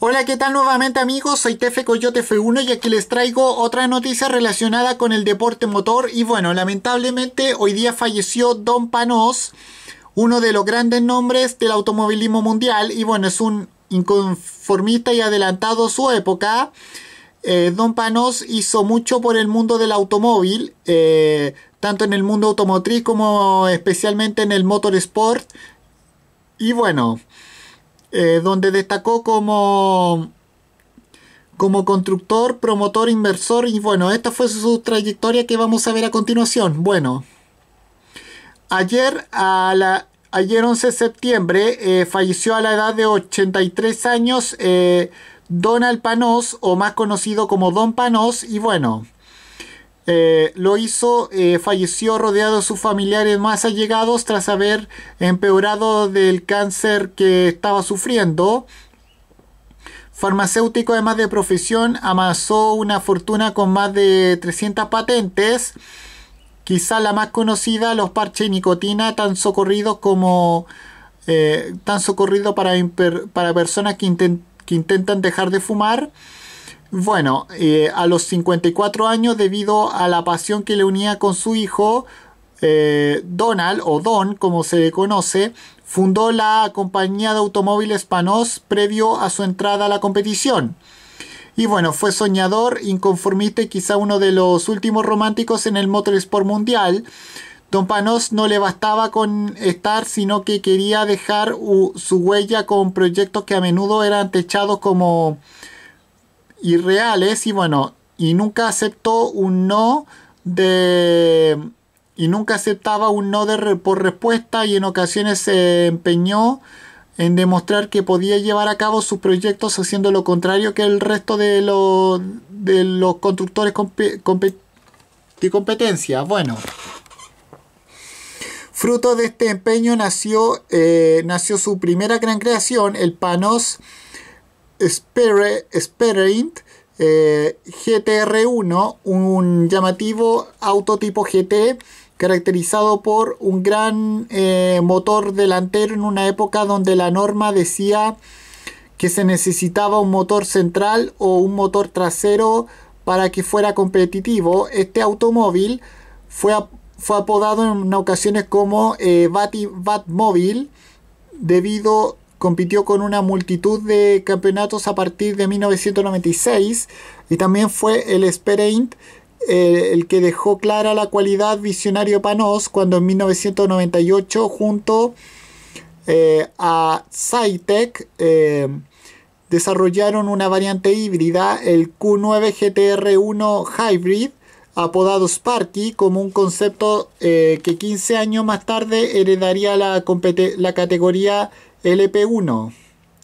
Hola, ¿qué tal nuevamente amigos? Soy Tefe Coyote F1 y aquí les traigo otra noticia relacionada con el deporte motor. Y bueno, lamentablemente hoy día falleció Don Panos, uno de los grandes nombres del automovilismo mundial. Y bueno, es un inconformista y adelantado su época. Eh, Don Panos hizo mucho por el mundo del automóvil, eh, tanto en el mundo automotriz como especialmente en el motorsport. Y bueno, eh, donde destacó como, como constructor, promotor, inversor y bueno, esta fue su trayectoria que vamos a ver a continuación. Bueno, ayer a la... Ayer 11 de septiembre eh, falleció a la edad de 83 años eh, Donald Panos, o más conocido como Don Panos, y bueno, eh, lo hizo, eh, falleció rodeado de sus familiares más allegados tras haber empeorado del cáncer que estaba sufriendo. Farmacéutico, además de profesión, amasó una fortuna con más de 300 patentes. Quizá la más conocida, los parches y nicotina, tan socorridos como eh, tan socorrido para, personas que intentan dejar de fumar. Bueno, eh, a los 54 años, debido a la pasión que le unía con su hijo, eh, Donald, o Don, como se le conoce, fundó la compañía de automóviles Panos previo a su entrada a la competición. Y bueno, fue soñador, inconformista y quizá uno de los últimos románticos en el motorsport mundial. Don Panos no le bastaba con estar, sino que quería dejar su huella con proyectos que a menudo eran techados como irreales y bueno, y nunca aceptó un no de... Y nunca aceptaba un no de por respuesta y en ocasiones se empeñó en demostrar que podía llevar a cabo sus proyectos haciendo lo contrario que el resto de, los de los constructores de competencia. Bueno, fruto de este empeño nació, eh, nació su primera gran creación, el Panos Spirit eh, GTR1, un llamativo auto tipo GT caracterizado por un gran eh, motor delantero en una época donde la norma decía que se necesitaba un motor central o un motor trasero para que fuera competitivo. Este automóvil fue, apodado en ocasiones como eh, Batmobile debido compitió con una multitud de campeonatos a partir de 1996 y también fue el Spereint eh, el que dejó clara la cualidad visionario Panos cuando en 1998 junto eh, a Cytec eh, desarrollaron una variante híbrida, el Q9 GTR1 Hybrid, apodado Sparky, como un concepto que 15 años más tarde heredaría la, la categoría LP1,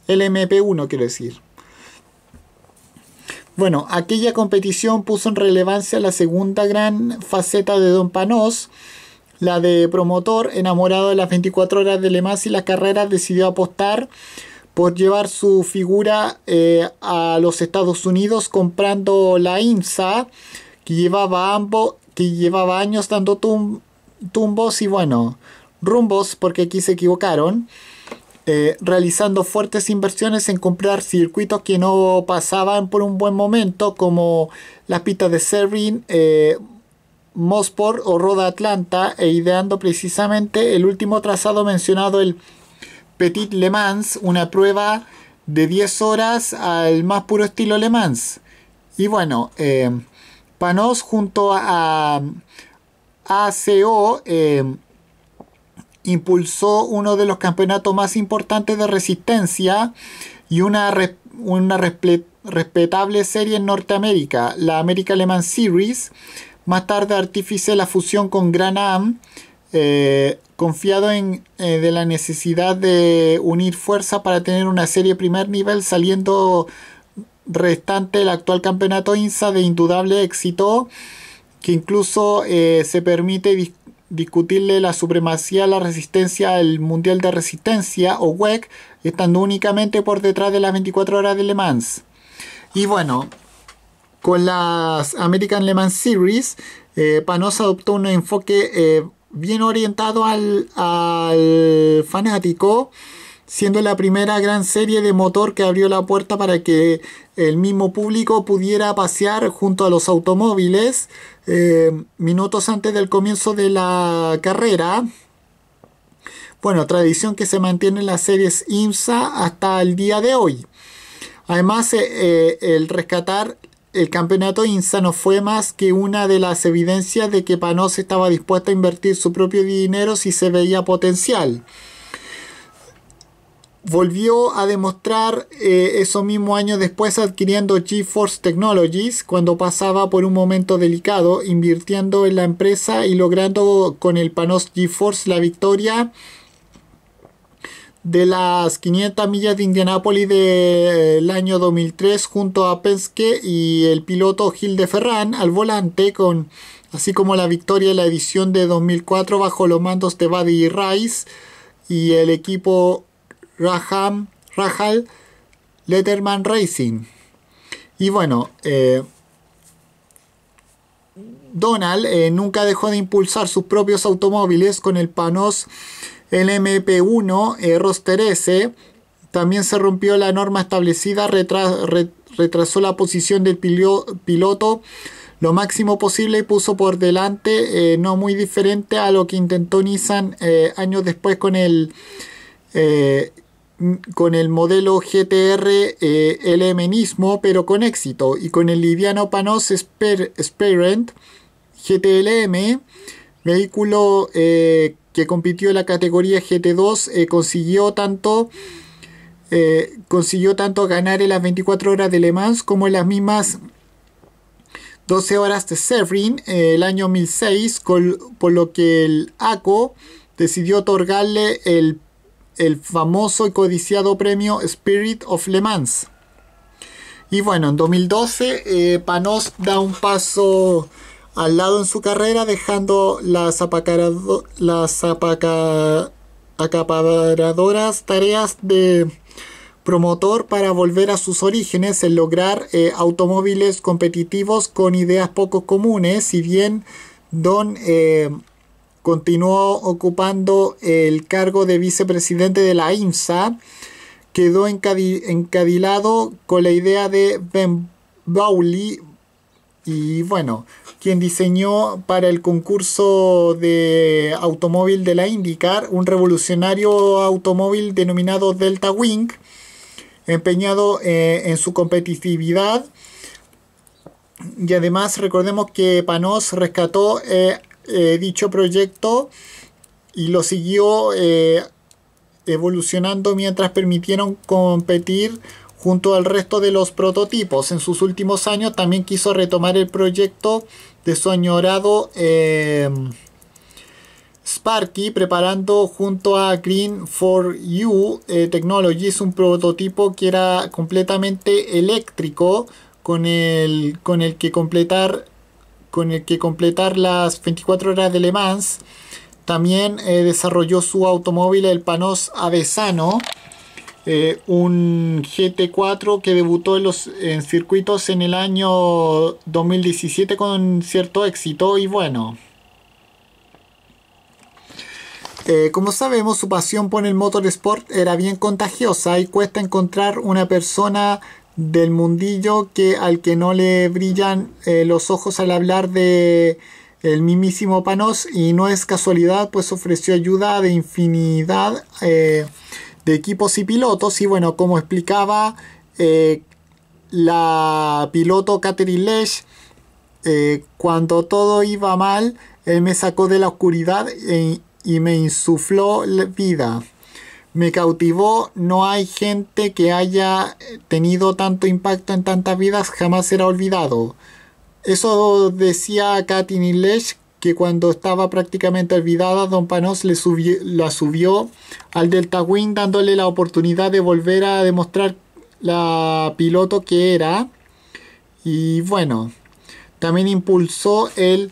LMP1 quiero decir. Bueno, aquella competición puso en relevancia la segunda gran faceta de Don Panos la de promotor enamorado de las 24 horas de Le Mans y las carreras, decidió apostar por llevar su figura eh, a los Estados Unidos comprando la Insa que llevaba, ambos, que llevaba años dando tumbos y bueno, rumbos porque aquí se equivocaron. Eh, realizando fuertes inversiones en comprar circuitos que no pasaban por un buen momento, como las pistas de Serrin, eh, Mosport o Roda Atlanta, e ideando precisamente el último trazado mencionado, el Petit Le Mans, una prueba de 10 horas al más puro estilo Le Mans. Y bueno, eh, Panos junto a, ACO impulsó uno de los campeonatos más importantes de resistencia y una, una respetable serie en Norteamérica, la América Le Mans Series. Más tarde artífice la fusión con Gran Am, eh, confiado en eh, la necesidad de unir fuerzas para tener una serie primer nivel saliendo restante el actual campeonato INSA de indudable éxito que incluso eh, se permite discutirle la supremacía a la resistencia al Mundial de Resistencia o WEC, estando únicamente por detrás de las 24 horas de Le Mans. Y bueno, con las American Le Mans Series, eh, Panosa Panos adoptó un enfoque eh, bien orientado al, al fanático siendo la primera gran serie de motor que abrió la puerta para que el mismo público pudiera pasear junto a los automóviles eh, minutos antes del comienzo de la carrera. Bueno, tradición que se mantiene en las series IMSA hasta el día de hoy. Además, eh, eh, el rescatar el campeonato INSA no fue más que una de las evidencias de que Panos estaba dispuesto a invertir su propio dinero si se veía potencial volvió a demostrar eh, eso mismo año después adquiriendo GeForce Technologies cuando pasaba por un momento delicado, invirtiendo en la empresa y logrando con el Panos GeForce la victoria de las 500 millas de Indianápolis del año 2003 junto a Penske y el piloto Gil de Ferran al volante con así como la victoria en la edición de 2004 bajo los mandos de Buddy Rice y el equipo Raham, Rahal Letterman Racing. Y bueno, eh, Donald eh, nunca dejó de impulsar sus propios automóviles con el Panos LMP1 eh, Roster S. También se rompió la norma establecida, retrasó la posición del piloto lo máximo posible y puso por delante, no muy diferente a lo que intentó Nissan años después con el con el modelo GTR eh, LM mismo. pero con éxito, y con el liviano Panos Sperent GTLM, vehículo eh, que compitió en la categoría GT2, eh, consiguió tanto. consiguió tanto ganar en las 24 horas de Le Mans como en las mismas 12 horas de Severin el año 2006, por lo que el ACO decidió otorgarle el el famoso y codiciado premio Spirit of Le Mans. Y bueno, en 2012 eh, Panos da un paso al lado en su carrera, dejando las, las acaparadoras tareas de promotor para volver a sus orígenes en lograr eh, automóviles competitivos con ideas poco comunes, si bien Don eh, Continuó ocupando el cargo de vicepresidente de la IMSA. Quedó encadilado con la idea de Ben Bowley y bueno, quien diseñó para el concurso de automóvil de la IndyCar un revolucionario automóvil denominado Delta Wing, empeñado eh, en su competitividad. Y además recordemos que Panos rescató eh, eh, dicho proyecto y lo siguió eh, evolucionando mientras permitieron competir junto al resto de los prototipos. En sus últimos años también quiso retomar el proyecto de su añorado eh, Sparky, preparando junto a Green for You Technology, Technologies un prototipo que era completamente eléctrico con el, con el que completar con el que completar las 24 horas de Le Mans. También eh, desarrolló su automóvil el Panos Avesano, eh, un GT4 que debutó en los circuitos en el año 2017 con cierto éxito y bueno. Eh, como sabemos, su pasión por el motorsport era bien contagiosa y cuesta encontrar una persona del mundillo que al que no le brillan eh, los ojos al hablar de el mismísimo Panos y no es casualidad pues ofreció ayuda de infinidad eh, de equipos y pilotos y bueno como explicaba eh, la piloto Catherine Lesh cuando todo iba mal él me sacó de la oscuridad y me insufló vida me cautivó. No hay gente que haya eh, tenido tanto impacto en tantas vidas, jamás será olvidado. Eso decía Katy Nilesh, que cuando estaba prácticamente olvidada, Don Panos le subió, la subió al Delta Wing, dándole la oportunidad de volver a demostrar la piloto que era. Y bueno, también impulsó el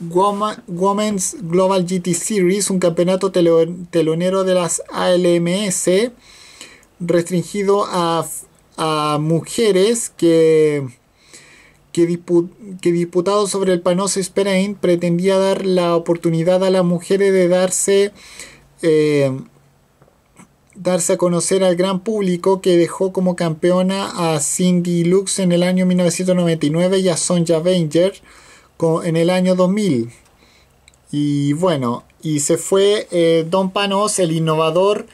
Women's Global GT Series, un campeonato telonero de las ALMS restringido a, a mujeres que, que, sobre el Panos Spain pretendía dar la oportunidad a las mujeres de darse, eh, darse a conocer al gran público que dejó como campeona a Cindy Lux en el año 1999 y a Sonja Wenger en el año 2000. Y bueno, y se fue eh, Don Panos, el innovador,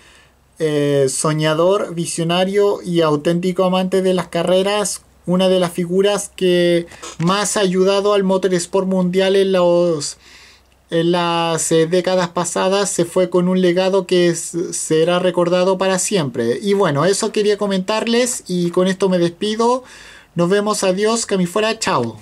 eh, soñador, visionario y auténtico amante de las carreras, una de las figuras que más ha ayudado al motorsport mundial en los en las eh, décadas pasadas se fue con un legado que será recordado para siempre. Y bueno, eso quería comentarles y con esto me despido. Nos vemos, adiós, que a fuera, chao.